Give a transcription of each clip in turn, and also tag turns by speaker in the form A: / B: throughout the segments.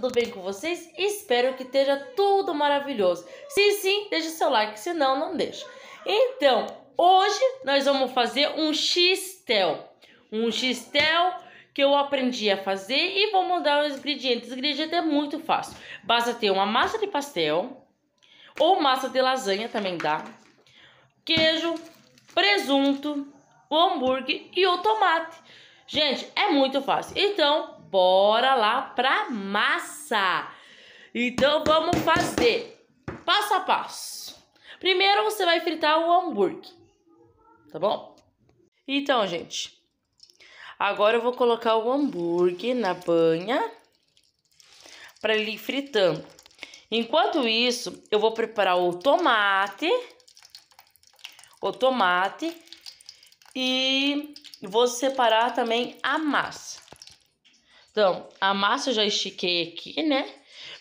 A: tudo bem com vocês? Espero que esteja tudo maravilhoso. Se sim, deixe seu like, se não, não deixa. Então, hoje nós vamos fazer um xistel. Um xistel que eu aprendi a fazer e vou mudar os ingredientes. Os ingredientes é muito fácil. Basta ter uma massa de pastel ou massa de lasanha também dá. Queijo, presunto, o hambúrguer e o tomate. Gente, é muito fácil. Então, bora lá pra massa. Então vamos fazer passo a passo. Primeiro você vai fritar o hambúrguer, tá bom? Então, gente, agora eu vou colocar o hambúrguer na banha para ele ir fritando. Enquanto isso, eu vou preparar o tomate, o tomate e vou separar também a massa. Então, a massa eu já estiquei aqui, né?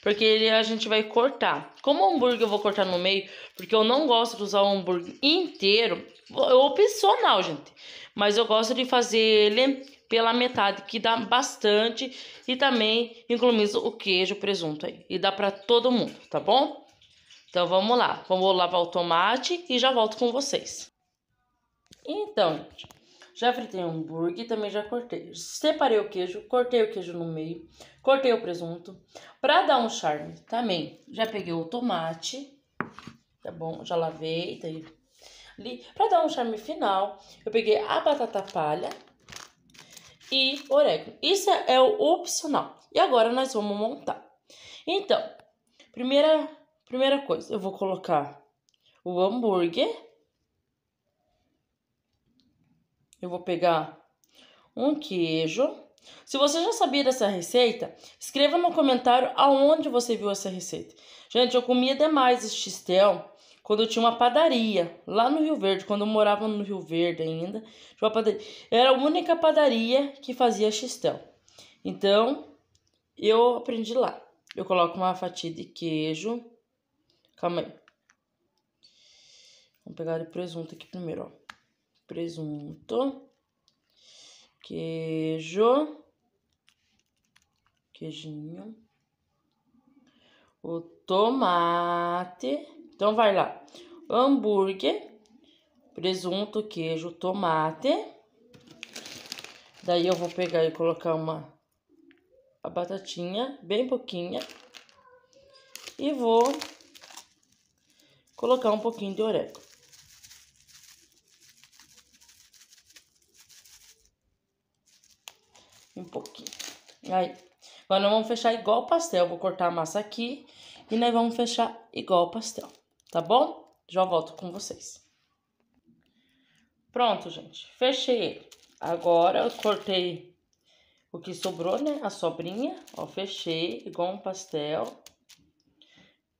A: Porque ele a gente vai cortar. Como o hambúrguer eu vou cortar no meio, porque eu não gosto de usar o hambúrguer inteiro. É opcional, gente. Mas eu gosto de fazer ele pela metade, que dá bastante. E também incluindo o queijo, o presunto aí. E dá pra todo mundo, tá bom? Então, vamos lá. Vamos lavar o tomate e já volto com vocês. Então, já fritei o hambúrguer e também já cortei. Separei o queijo, cortei o queijo no meio, cortei o presunto. Pra dar um charme também, já peguei o tomate, tá bom? Já lavei, tá aí. Ali. Pra dar um charme final, eu peguei a batata palha e orégano. Isso é o opcional. E agora nós vamos montar. Então, primeira, primeira coisa, eu vou colocar o hambúrguer Eu vou pegar um queijo. Se você já sabia dessa receita, escreva no comentário aonde você viu essa receita. Gente, eu comia demais esse xistel quando eu tinha uma padaria lá no Rio Verde, quando eu morava no Rio Verde ainda. Era a única padaria que fazia xistel. Então, eu aprendi lá. Eu coloco uma fatia de queijo. Calma aí. Vamos pegar o presunto aqui primeiro, ó presunto, queijo, queijinho, o tomate. Então, vai lá. Hambúrguer, presunto, queijo, tomate. Daí, eu vou pegar e colocar uma a batatinha, bem pouquinha. E vou colocar um pouquinho de orégano. Aí, agora nós vamos fechar igual pastel. Vou cortar a massa aqui e nós vamos fechar igual pastel, tá bom? Já volto com vocês. Pronto, gente. Fechei Agora, eu cortei o que sobrou, né? A sobrinha, ó, fechei igual um pastel.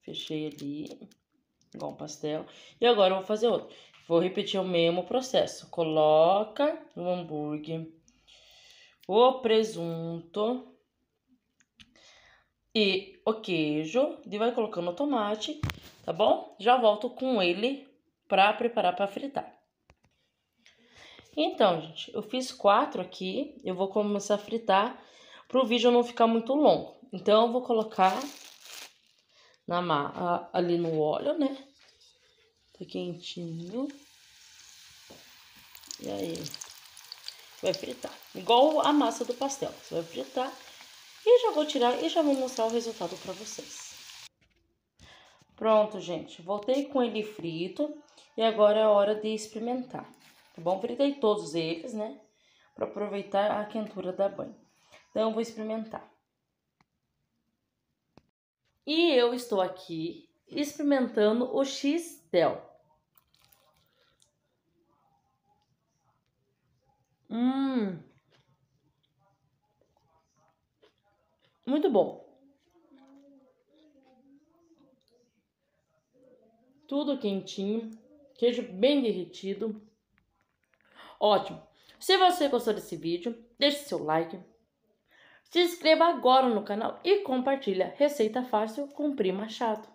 A: Fechei ali, igual um pastel. E agora, eu vou fazer outro. Vou repetir o mesmo processo. Coloca o hambúrguer o presunto e o queijo, e vai colocando o tomate, tá bom? Já volto com ele para preparar para fritar. Então, gente, eu fiz quatro aqui, eu vou começar a fritar para o vídeo não ficar muito longo. Então, eu vou colocar na ma ali no óleo, né? Tá quentinho. E aí? Vai fritar, igual a massa do pastel. Você vai fritar e já vou tirar e já vou mostrar o resultado para vocês. Pronto, gente. Voltei com ele frito e agora é hora de experimentar. Tá bom? Fritei todos eles, né? Para aproveitar a quentura da banha. Então, eu vou experimentar. E eu estou aqui experimentando o X-Tel. Muito bom. Tudo quentinho, queijo bem derretido. Ótimo. Se você gostou desse vídeo, deixe seu like. Se inscreva agora no canal e compartilha Receita Fácil com Prima Chato.